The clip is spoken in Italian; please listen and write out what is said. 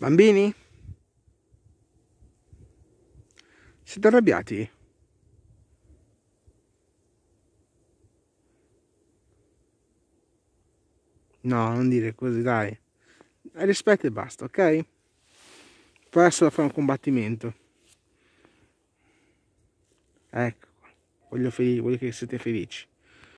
Bambini? Siete arrabbiati? No, non dire così, dai. Rispetta e basta, ok? Poi adesso da fare un combattimento. Ecco, voglio, voglio che siete felici.